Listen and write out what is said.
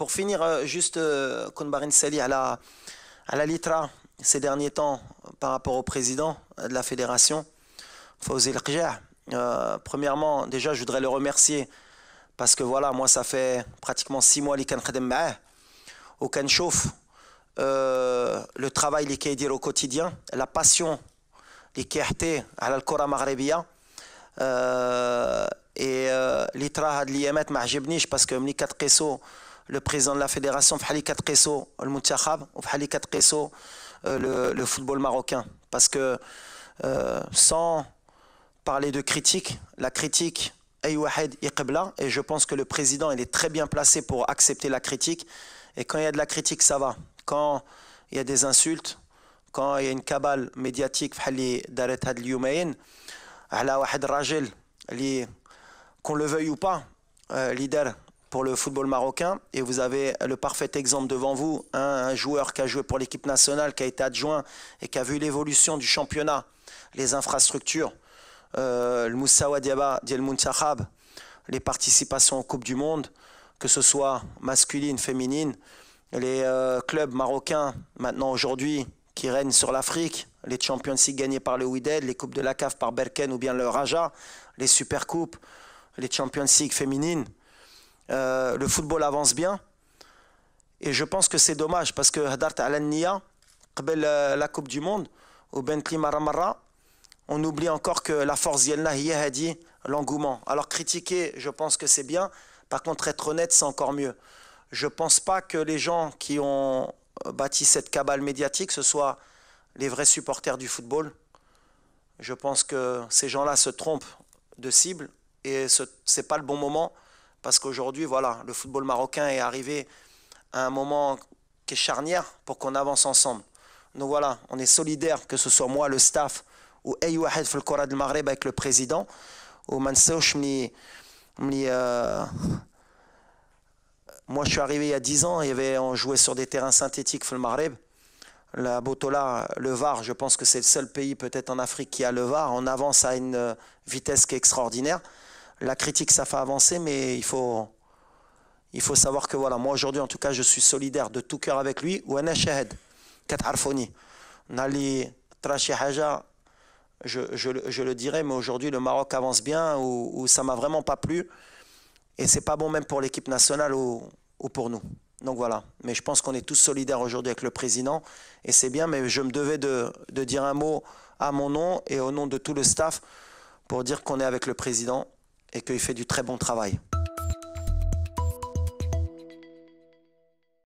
Pour finir, euh, juste, euh, Konbarin Sali, à la, à la litra, ces derniers temps, euh, par rapport au président de la fédération, Fawzi euh, premièrement, déjà, je voudrais le remercier parce que voilà, moi, ça fait pratiquement six mois que je bah, aucun chauffe. le travail qu'il dire au quotidien, la passion y à la Kora Maghrebia. Euh, et l'itra de parce que quatre suis le président de la fédération, Fahli euh, le ou le football marocain. Parce que euh, sans parler de critique, la critique est et je pense que le président il est très bien placé pour accepter la critique. Et quand il y a de la critique, ça va. Quand il y a des insultes, quand il y a une cabale médiatique, qu'on le veuille ou pas, euh, leader pour le football marocain. Et vous avez le parfait exemple devant vous, hein, un joueur qui a joué pour l'équipe nationale, qui a été adjoint et qui a vu l'évolution du championnat, les infrastructures, euh, le Moussawa Diaba, Diel les participations aux Coupes du Monde, que ce soit masculine, féminine, les euh, clubs marocains maintenant aujourd'hui qui règnent sur l'Afrique, les Champions League gagnés par le Wydad, les Coupes de la CAF par Berken ou bien le Raja, les Supercoupes, les Champions League féminines. Euh, le football avance bien. Et je pense que c'est dommage parce que Hadart Al-Nia, euh, la Coupe du Monde, au Bentley Maramara, on oublie encore que la force a dit l'engouement. Alors critiquer, je pense que c'est bien. Par contre, être honnête, c'est encore mieux. Je ne pense pas que les gens qui ont euh, bâti cette cabale médiatique, ce soient les vrais supporters du football. Je pense que ces gens-là se trompent de cible et ce n'est pas le bon moment parce qu'aujourd'hui, voilà, le football marocain est arrivé à un moment qui est charnière pour qu'on avance ensemble. Donc voilà, on est solidaire, que ce soit moi, le staff, ou أي le du Maghreb avec le président, ou euh, moi je suis arrivé il y a 10 ans, il y avait, on jouait sur des terrains synthétiques dans le Maghreb. La Botola, le VAR, je pense que c'est le seul pays peut-être en Afrique qui a le VAR. On avance à une euh, vitesse qui est extraordinaire la critique, ça fait avancer, mais il faut, il faut savoir que voilà, moi aujourd'hui en tout cas, je suis solidaire de tout cœur avec lui. Ou un shahed, katarfoni. Nali trashi je, le dirais, mais aujourd'hui le Maroc avance bien, ou, ça ça m'a vraiment pas plu. Et c'est pas bon même pour l'équipe nationale ou, pour nous. Donc voilà. Mais je pense qu'on est tous solidaires aujourd'hui avec le président. Et c'est bien, mais je me devais de, de dire un mot à mon nom et au nom de tout le staff pour dire qu'on est avec le président et qu'il fait du très bon travail.